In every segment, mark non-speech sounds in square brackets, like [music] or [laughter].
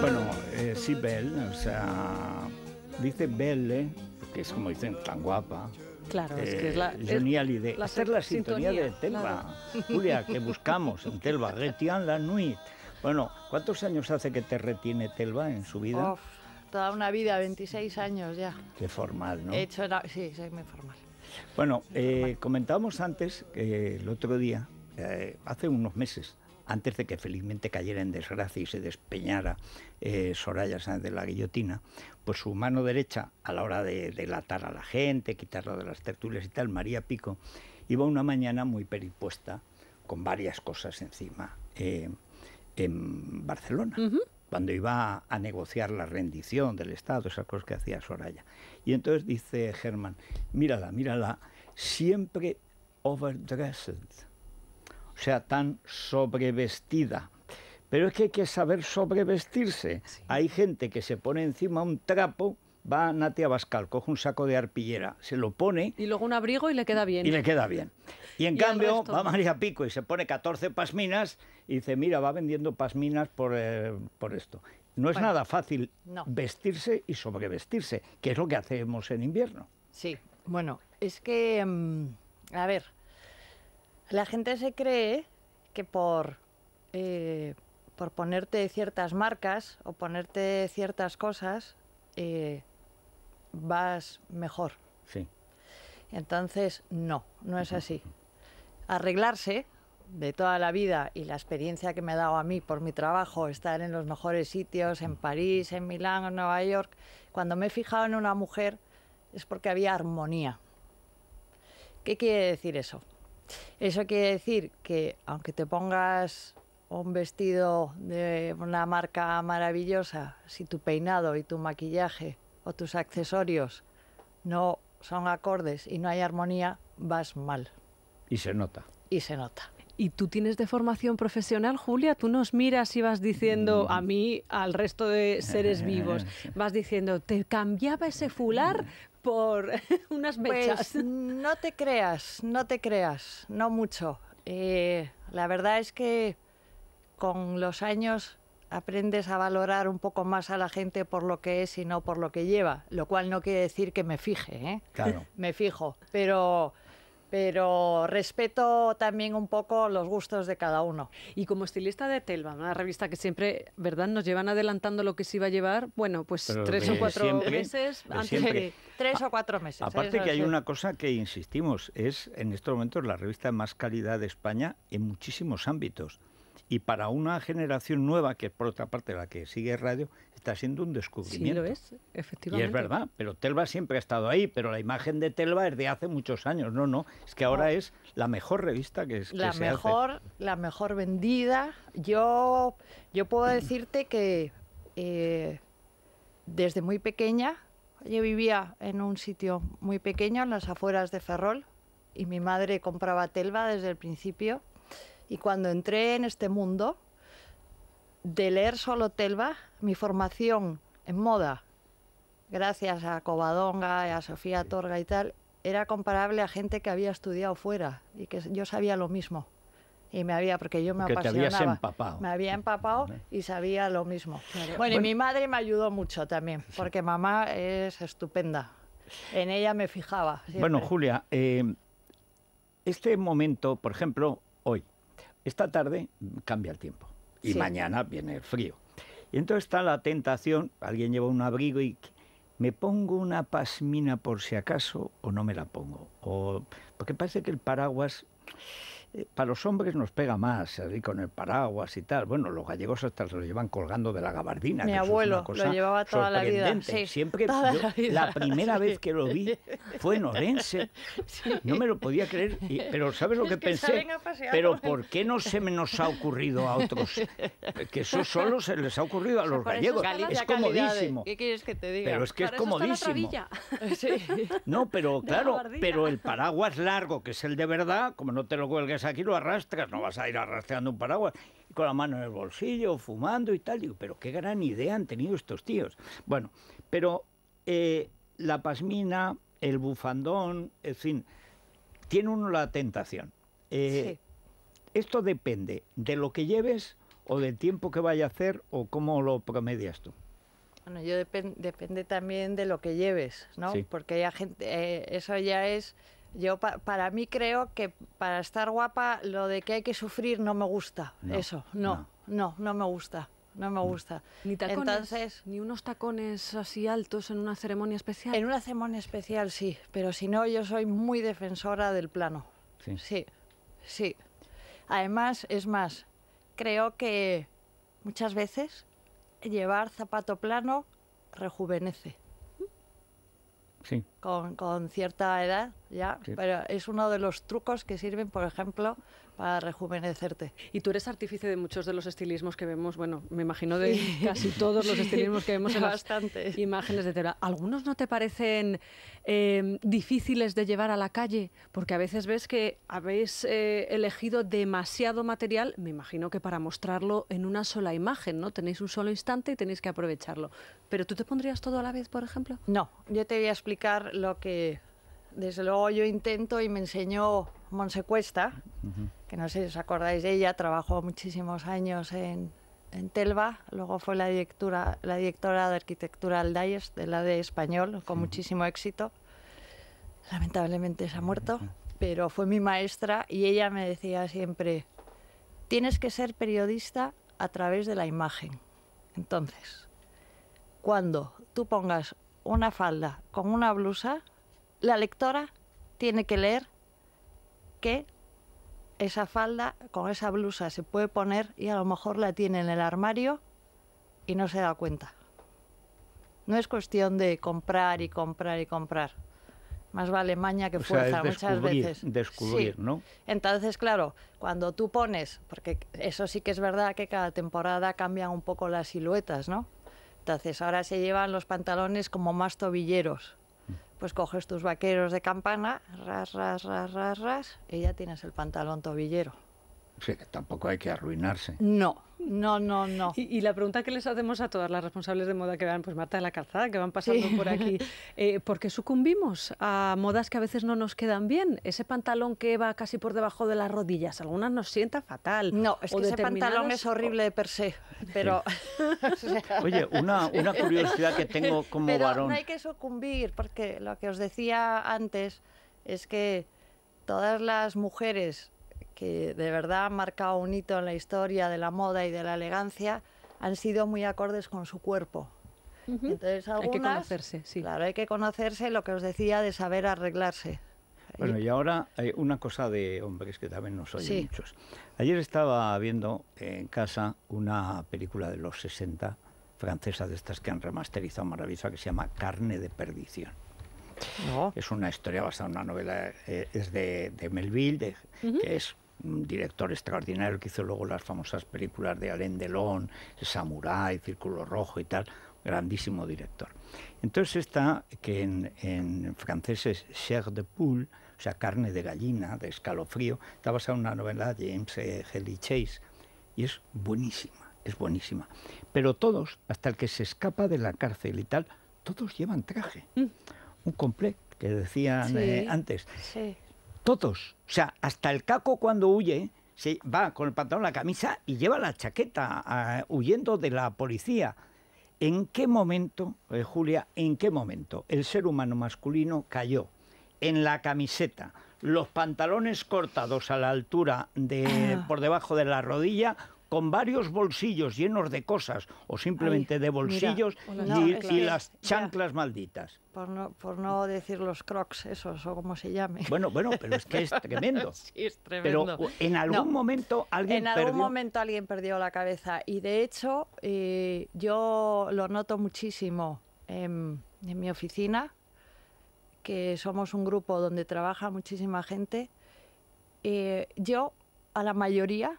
Bueno, eh, sí, Belle, o sea, dice Belle, que es como dicen, tan guapa. Claro, es que es eh, la. Genial idea. hacer la sintonía, de Telva. [laughs] Julia, que [laughs] buscamos en Telva, Retian la Nuit. Bueno, ¿cuántos años hace que te retiene Telva en su vida? toda una vida, 26 años ya. Qué formal, ¿no? hecho, sí, soy muy formal. Bueno, eh, comentábamos antes, el otro día, eh, hace unos meses, antes de que felizmente cayera en desgracia y se despeñara eh, Soraya Sáenz de la guillotina, pues su mano derecha, a la hora de delatar a la gente, quitarla de las tertulias y tal, María Pico, iba una mañana muy peripuesta, con varias cosas encima, eh, en Barcelona. cuando iba a negociar la rendición del Estado, esas cosas que hacía Soraya. Y entonces dice Germán, mírala, mírala, siempre overdressed, sea, tan sobrevestida. Pero es que hay que saber sobrevestirse. Hay gente que se pone encima un trapo, va a Bascal, coge un saco de arpillera, se lo pone. Y luego un abrigo y le queda bien. Y le queda bien. Y en cambio va María Pico y se pone 14 pasminas y dice, mira, va vendiendo pasminas por, eh, esto. No es nada fácil vestirse y sobrevestirse, que es lo que hacemos en invierno. Sí, bueno, es que, mm, a ver, la gente se cree que por, eh, por ponerte ciertas marcas o ponerte ciertas cosas eh, vas mejor. Sí. Entonces, no, no es así. Arreglarse de toda la vida y la experiencia que me ha dado a mí por mi trabajo, estar en los mejores sitios, en París, en Milán, en Nueva York, cuando me he fijado en una mujer es porque había armonía. ¿Qué quiere decir eso? Eso quiere decir que aunque te pongas un vestido de una marca maravillosa, si tu peinado y tu maquillaje o tus accesorios no son acordes y no hay armonía, vas mal. Y se nota. Y se nota. ¿Y tú tienes de formación profesional, Julia? Tú nos miras y vas diciendo mm. a mí, al resto de seres [laughs] vivos, vas diciendo, te cambiaba ese fular por [laughs] unas mechas. Pues [laughs] no te creas, no te creas, no mucho. Eh, la verdad es que con los años aprendes a valorar un poco más a la gente por lo que es y no por lo que lleva, lo cual no quiere decir que me fije, ¿eh? Claro. [laughs] me fijo, pero pero respeto también un poco los gustos de cada uno. Y como estilista de Telva, una revista que siempre, ¿verdad?, nos llevan adelantando lo que se iba a llevar, bueno, pues tres o cuatro meses Tres ¿eh? o cuatro meses. Aparte que hay una cosa que insistimos, es en estos momentos la revista más calidad de España en muchísimos ámbitos y para una generación nueva, que es por otra parte la que sigue radio, está siendo un descubrimiento. Sí, lo es, efectivamente. Y es verdad, pero Telva siempre ha estado ahí, pero la imagen de Telva es de hace muchos años. No, no, es que ahora oh. es la mejor revista que es. La mejor, la mejor vendida. Yo, yo puedo [clears throat] decirte que eh, desde muy pequeña, yo vivía en un sitio muy pequeño, en las afueras de Ferrol, y mi madre compraba Telva desde el principio y cuando entré en este mundo de leer solo Telva, mi formación en moda, gracias a Covadonga, a Sofía Torga y tal, era comparable a gente que había estudiado fuera y que yo sabía lo mismo. Y me había, porque yo me apasionaba. Te empapado. Me había empapado y sabía lo mismo. Bueno, y mi madre me ayudó mucho también, porque mamá es estupenda. En ella me fijaba. Bueno, Julia, eh, este momento, por ejemplo, hoy, esta tarde cambia el tiempo y mañana viene el frío. Y entonces está la tentación, alguien lleva un abrigo y me pongo una pasmina por si acaso o no me la pongo. O, porque parece que el paraguas para los hombres nos pega más, así con el paraguas y tal. Bueno, los gallegos hasta se lo llevan colgando de la gabardina. Mi abuelo lo llevaba toda la vida. Siempre la, primera vez que lo vi fue en Orense. No me lo podía creer, pero ¿sabes lo que, pensé? Pero ¿por qué no se nos ha ocurrido a otros? Que eso solo se les ha ocurrido a los gallegos. Es comodísimo. ¿Qué quieres que te diga? Pero es que es comodísimo. [laughs] No, pero claro, pero el paraguas largo, que es el de verdad, como no te lo cuelgues aquí lo arrastras, no vas a ir arrastrando un paraguas. con la mano en el bolsillo, fumando y tal. Digo, pero qué gran idea han tenido estos tíos. Bueno, pero eh, la pasmina, el bufandón, en fin, tiene uno la tentación. Eh, esto depende de lo que lleves o del tiempo que vaya a hacer o cómo lo promedias tú. Bueno, yo depende también de lo que lleves, ¿no? Porque hay gente, eh, eso ya es yo para mí creo que para estar guapa lo de que hay que sufrir no me gusta. Eso, no, no, no, me gusta no me gusta. Ni tacones, Entonces, ni unos tacones así altos en una ceremonia especial. En una ceremonia especial sí, pero si no yo soy muy defensora del plano. Sí. sí. Además, es más, creo que muchas veces llevar zapato plano rejuvenece. Sí con, cierta edad ya, pero es uno de los trucos que sirven, por ejemplo, para rejuvenecerte. Y tú eres artífice de muchos de los estilismos que vemos, bueno, me imagino de [laughs] casi todos los estilismos que vemos en Bastante. las imágenes de tela. ¿Algunos no te parecen eh, difíciles de llevar a la calle? Porque a veces ves que habéis eh, elegido demasiado material, me imagino que para mostrarlo en una sola imagen, ¿no? Tenéis un solo instante y tenéis que aprovecharlo. ¿Pero tú te pondrías todo a la vez, por ejemplo? No, yo te voy a explicar lo que desde luego yo intento y me enseñó Monsecuesta, que no sé si os acordáis de ella, trabajó muchísimos años en, Telva, luego fue la directora, la directora de arquitectura Aldayes de la de Español, con muchísimo éxito. Lamentablemente se ha muerto, pero fue mi maestra y ella me decía siempre, tienes que ser periodista a través de la imagen. Entonces, cuando tú pongas una falda con una blusa, la lectora tiene que leer que esa falda con esa blusa se puede poner y a lo mejor la tiene en el armario y no se da cuenta. No es cuestión de comprar y comprar y comprar. Más vale maña que fuerza muchas veces. Descubrir, ¿no? Entonces, claro, cuando tú pones, porque eso sí que es verdad que cada temporada cambian un poco las siluetas, ¿no? Entonces ahora se llevan los pantalones como más tobilleros. Pues coges tus vaqueros de campana, ras, ras, ras, ras, ras, y ya tienes el pantalón tobillero tampoco hay que arruinarse. No. No, no, no. Y, la pregunta que les hacemos a todas las responsables de moda que van, pues Marta de la Calzada, que van pasando por aquí, [laughs] eh, ¿por qué sucumbimos a modas que a veces no nos quedan bien? Ese pantalón que va casi por debajo de las rodillas, algunas nos sienta fatal. No, es que ese pantalón es horrible de per se, pero... [laughs] Oye, una, curiosidad que tengo como pero no hay que sucumbir, porque lo que os decía antes es que todas las mujeres que de verdad han marcado un hito en la historia de la moda y de la elegancia, han sido muy acordes con su cuerpo. hay que conocerse, sí. Claro, hay que conocerse lo que os decía de saber arreglarse. Bueno, y ahora hay una cosa de hombres que también nos oyen muchos. Ayer estaba viendo en casa una película de los 60 francesa de estas que han remasterizado maravillosa que se llama Carne de Perdición. Es una historia basada en una novela, eh, es de, Melville, que es un director extraordinario que hizo luego las famosas películas de Alain Delon, Samurai, Círculo Rojo y tal, grandísimo director. Entonces esta, que en, francés es Cher de poule, o sea, carne de gallina, de escalofrío, está basada en una novela de James Helly eh, Chase y es buenísima, es buenísima. Pero todos, hasta el que se escapa de la cárcel y tal, todos llevan traje. Mm un complejo que decían eh, antes. Todos. O sea, hasta el caco cuando huye, se va con el pantalón, la camisa y lleva la chaqueta ah, huyendo de la policía. ¿En qué momento, eh, Julia, en qué momento el ser humano masculino cayó en la camiseta, los pantalones cortados a la altura de ah. por debajo de la rodilla, con varios bolsillos llenos de cosas o simplemente de bolsillos y, las chanclas malditas. Por no, decir los crocs esos o como se llame. Bueno, bueno, pero es que es [laughs] tremendo. sí, es tremendo. Pero uh, en algún momento alguien En algún momento alguien perdió la cabeza y de hecho eh, yo lo noto muchísimo en, mi oficina, que somos un grupo donde trabaja muchísima gente. Eh, yo a la mayoría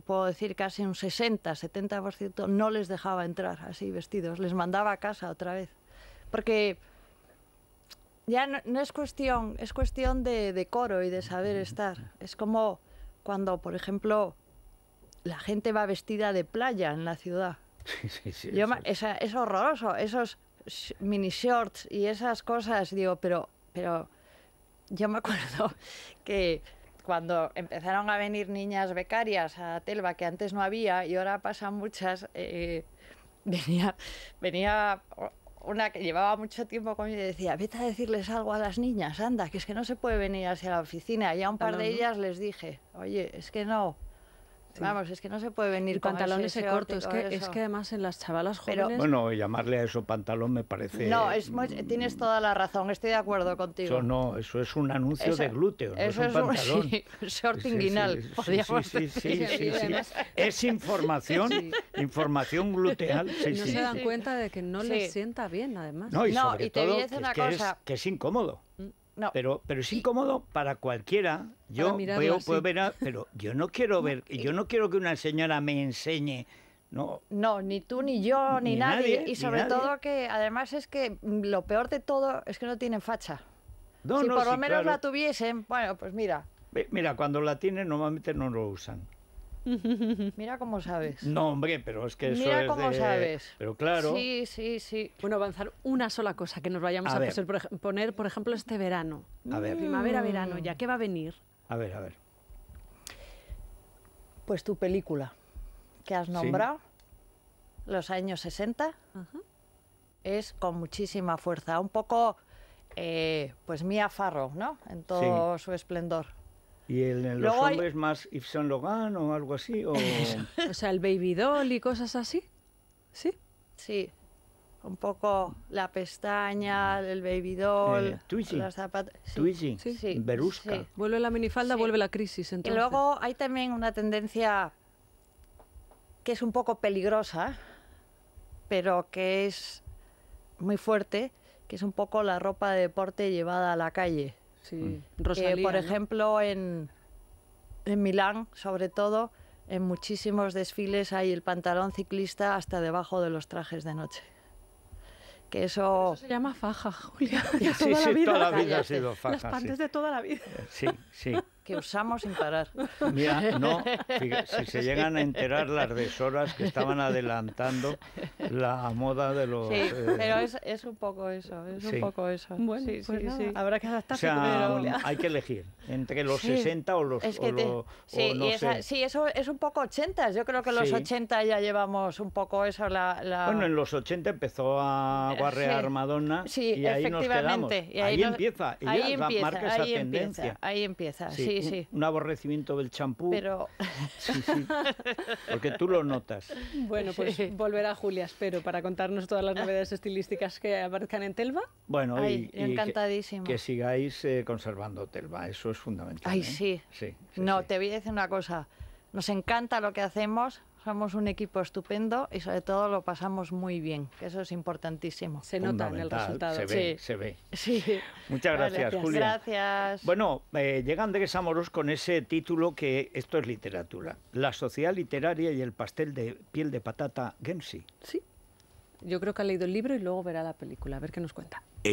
puedo decir casi un 60, 70% no les dejaba entrar así vestidos, les mandaba a casa otra vez. Porque ya no, es cuestión, es cuestión de decoro y de saber estar. Es como cuando, por ejemplo, la gente va vestida de playa en la ciudad. [laughs] Sí, Yo, es, horroroso, esos mini shorts y esas cosas, digo, pero, pero yo me [laughs] acuerdo que cuando empezaron a venir niñas becarias a Telva, que antes no había y ahora pasan muchas, eh, [laughs] venía, venía una que llevaba mucho tiempo conmigo y decía, vete a decirles algo a las niñas, anda, que es que no se puede venir hacia la oficina. Y a un par de ellas les dije, oye, es que no, Vamos, es que no se puede venir pantalones con pantalones Es que, es que además en las chavalas jóvenes... Pero, bueno, llamarle a eso pantalón me parece... No, tienes toda la razón, estoy de acuerdo contigo. Eso no, eso es un anuncio de glúteo, no eso es un pantalón. [laughs] Un, short inguinal, sí, sí, sí, Es información, [laughs] información gluteal. [laughs] no se dan cuenta de que no les sienta bien, además. No, y, sobre te todo, que Es, que es incómodo. Mm. Pero, pero es incómodo para cualquiera. Yo puedo ver, pero yo no quiero ver, yo eh. no quiero que una señora me enseñe no. No, ni tú, ni yo, ni, nadie, Y sobre todo que además es que lo peor de todo es que no tienen facha. si por lo menos la tuviesen, bueno, pues mira. Mira, cuando la tienen normalmente no lo usan. [laughs] Mira cómo sabes. No, hombre, pero es que eso Mira cómo sabes. Pero claro. Sí, sí, sí. Bueno, avanzar una sola cosa que nos vayamos a, poner, por ejemplo, este verano. Primavera, verano, ya. que va a venir? A ver, a ver. Pues tu película que has nombrado, los años 60, es con muchísima fuerza. Un poco, eh, pues Mia Farro, ¿no? En todo su esplendor. ¿Y el, en los hombres más Yves logan o algo así? O... [laughs] O sea, el baby doll y cosas así. ¿Sí? Sí. Un poco la pestaña, el baby doll, eh, las sí, sí, Vuelve la minifalda, vuelve la crisis. Y luego hay también una tendencia que es un poco peligrosa, pero que es muy fuerte, que es un poco la ropa de deporte llevada a la calle. Sí. Mm. por ejemplo, en, Milán, sobre todo, en muchísimos desfiles hay el pantalón ciclista hasta debajo de los trajes de noche. Que eso... se llama faja, Julia. [laughs] toda la vida, ha sido faja. Las partes de toda la vida. Sí, sí que usamos sin parar. Mira, no, [laughs] si se llegan a enterar las deshoras que estaban adelantando la moda de los... Sí, eh, pero es, un poco eso, es un poco eso. Bueno, sí, pues sí, sí, habrá que adaptarse. O sea, um, hay que elegir entre los 60 o los... sí, eso es un poco 80, yo creo que los 80 ya llevamos un poco eso. La, la... Bueno, en los 80 empezó a guarrear Madonna y ahí nos Y ahí, empieza, ahí empieza, ahí empieza, Ahí empieza, sí un, aborrecimiento del champú. Pero... [laughs] Sí, sí, porque tú lo notas. Bueno, pues volverá Julia, espero, para contarnos todas las novedades estilísticas que aparezcan en Telva. Bueno, que, sigáis eh, conservando Telva, eso es fundamental. Ay, ¿eh? sí. sí. No, te voy a decir una cosa. Nos encanta lo que hacemos, somos un equipo estupendo y sobre todo lo pasamos muy bien, eso es importantísimo. Se nota en el resultado. Se ve, se ve. Muchas gracias, Julia. Gracias. Bueno, eh, llega Andrés Amorós con ese título que esto es literatura. La sociedad literaria y el pastel de piel de patata Gensi. Sí. Yo creo que ha leído el libro y luego verá la película, a ver qué nos cuenta.